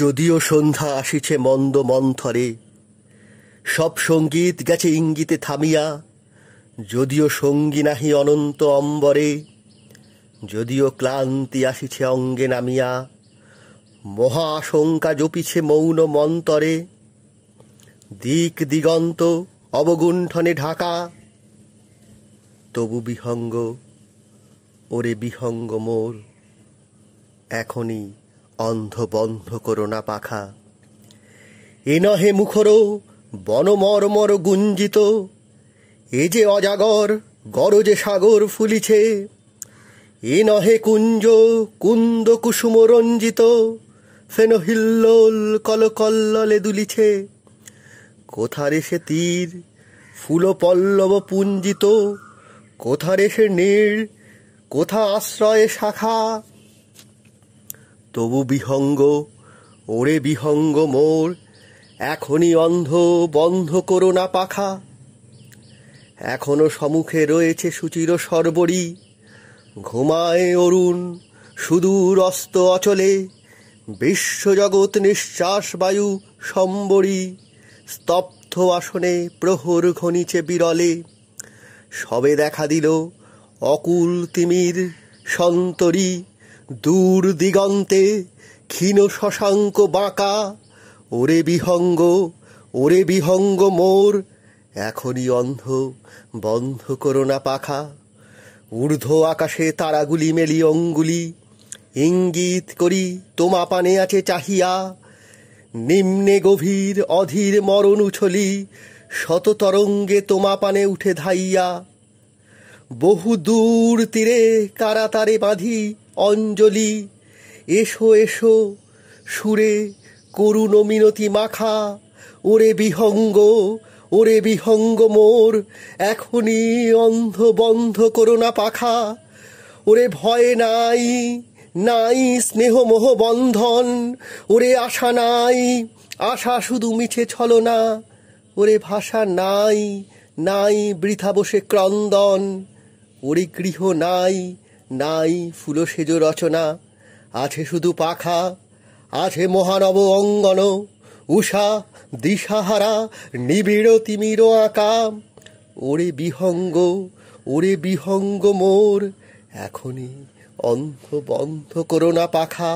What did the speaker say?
যদিও সন্ধ্যা আসিছে মন্দ মন্থরে সব সঙ্গীত গেছে ইঙ্গিতে থামিয়া যদিও সঙ্গী নাহি অনন্ত অম্বরে যদিও ক্লান্তি আসিছে অঙ্গে নামিয়া মহা আশঙ্কা জপিছে মৌন মন্তরে দিক দিগন্ত অবগুণ্ঠনে ঢাকা তবু বিহঙ্গ ওরে বিহঙ্গ মোর এখনই অন্ধ বন্ধ করো না পাখা এ নহে মুখর বনমরমর গুঞ্জিত এ যে অজাগর গরজে সাগর ফুলিছে এ নহে কুঞ্জ কুন্দ কুসুম রঞ্জিত ফেনহিল্লোল কলকল্ললে দুলিছে কোথারে সে তীর ফুল পল্লব পুঞ্জিত কোথারে সে নীড় কোথা আশ্রয়ে শাখা তবু বিহঙ্গ ওরে বিহঙ্গ মোর এখনই অন্ধ বন্ধ করো না পাখা এখনো সমুখে রয়েছে সুচির সর্বরী ঘুমায় অরুণ সুদূর অস্ত অচলে বিশ্বজগৎ নিঃশ্বাস বায়ু সম্বরী স্তব্ধ আসনে প্রহর ঘনিছে বিরলে সবে দেখা দিল অকুল তিমির সন্তরী দূর দিগন্তে ক্ষীণ শশাঙ্ক বাঁকা ওরে বিহঙ্গ ওরে বিহঙ্গ মোর এখনই অন্ধ বন্ধ করো না পাখা ঊর্ধ্ব আকাশে তারাগুলি মেলি অঙ্গুলি ইঙ্গিত করি তোমা পানে আছে চাহিয়া নিম্নে গভীর অধীর মরণ উছলি শত তরঙ্গে তোমা পানে উঠে ধাইয়া বহু দূর তীরে কারাতারে বাঁধি অঞ্জলি এসো এসো সুরে করুণ মিনতি মাখা ওরে বিহঙ্গ ওরে বিহঙ্গ মোর এখনই অন্ধ বন্ধ না পাখা ওরে ভয়ে নাই নাই স্নেহ মোহ বন্ধন ওরে আশা নাই আশা শুধু মিছে ছলনা ওরে ভাষা নাই নাই বৃথা বসে ক্রন্দন পরিগৃহ নাই নাই ফুলসেজ রচনা আছে শুধু পাখা আছে মহানব অঙ্গন উষা দিশাহারা নিবিড় তিমির আঁকা ওরে বিহঙ্গ ওরে বিহঙ্গ মোর এখনই অন্ধ বন্ধ করোনা পাখা